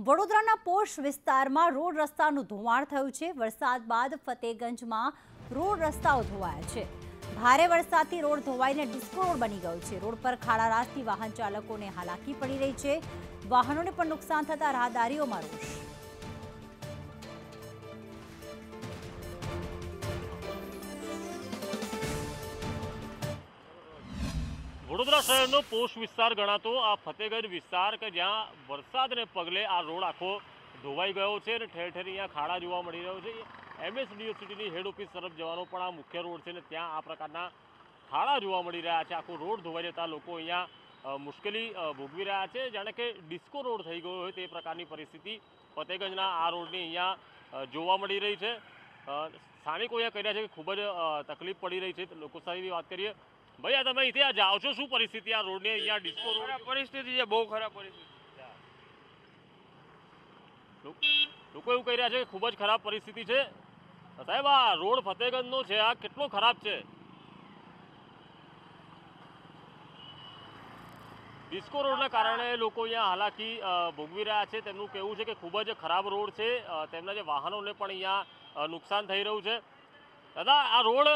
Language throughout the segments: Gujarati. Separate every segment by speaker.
Speaker 1: વડોદરાના પોષ વિસ્તારમાં રોડ રસ્તાનું ધોવાણ થયું છે વરસાદ બાદ ફતેગંજમાં રોડ રસ્તાઓ ધોવાયા છે ભારે વરસાદથી રોડ ધોવાઈને ડિસ્કો રોડ બની ગયો છે રોડ પર ખાડા વાહન ચાલકોને હાલાકી પડી રહી છે વાહનોને પણ નુકસાન થતા રાહદારીઓમાં રોષ
Speaker 2: વડોદરા શહેરનો પોષ વિસ્તાર ગણાતો આ ફતેગંજ વિસ્તાર કે જ્યાં વરસાદને પગલે આ રોડ આખો ધોવાઈ ગયો છે અને ઠેર ઠેર અહીંયા ખાડા જોવા મળી રહ્યો છે એમએસ સિટીની હેડ ઓફિસ તરફ જવાનો પણ આ મુખ્ય રોડ છે ને ત્યાં આ પ્રકારના ખાડા જોવા મળી રહ્યા છે આખો રોડ ધોવાઈ જતા લોકો અહીંયા મુશ્કેલી ભોગવી રહ્યા છે જાણે કે ડિસ્કો રોડ થઈ ગયો હોય તે પ્રકારની પરિસ્થિતિ ફતેગંજના આ રોડની અહીંયા જોવા મળી રહી છે સ્થાનિકો અહીંયા કહી રહ્યા છે કે ખૂબ જ તકલીફ પડી રહી છે લોકો સાથે વાત કરીએ ભાઈ આ તમે અહીંથી જાઓ છો શું પરિસ્થિતિ આ રોડની અહીંયા ડિસ્કો પરિસ્થિતિ છે બહુ ખરાબ પરિસ્થિતિ લોકો એવું કહી રહ્યા છે કે ખૂબ જ ખરાબ પરિસ્થિતિ છે સાહેબ આ રોડ ફતેહગંજનો છે આ કેટલો ખરાબ છે ડિસ્કો રોડના કારણે લોકો અહીંયા હાલાકી ભોગવી રહ્યા છે તેમનું કહેવું છે કે ખૂબ જ ખરાબ રોડ છે તેમના જે વાહનોને પણ અહીંયા નુકસાન થઈ રહ્યું છે દાદા આ રોડ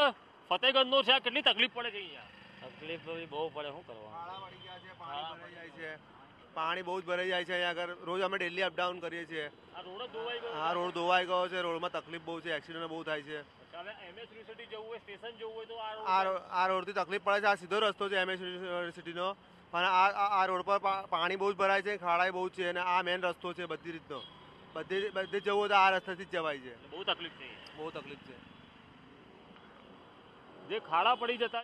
Speaker 2: ફતેહગંજનો છે આ કેટલી તકલીફ પડે છે અહીંયા તકલીફ બહુ પડે
Speaker 3: શું કરવાનું પાણી બહુ જ ભરાઈ જાય છે અહીંયા આગળ રોજ અમે ડેલી અપડાઉન કરીએ છીએ
Speaker 2: હા રોડ ધોવાઈ
Speaker 3: ગયો છે રોડમાં તકલીફ બહુ છે એક્સિડન્ટ બહુ થાય છે આ રોડથી તકલીફ પડે છે આ સીધો રસ્તો છે એમએસ યુનિવર્સિટીનો પણ આ આ રોડ પર પાણી બહુ જ ભરાય છે ખાડાય બહુ છે અને આ મેન રસ્તો છે બધી રીતનો બધે બધે જવું હોય તો આ રસ્તાથી જ જવાય છે બહુ તકલીફ છે બહુ તકલીફ છે
Speaker 2: જે ખાડા પડી જતા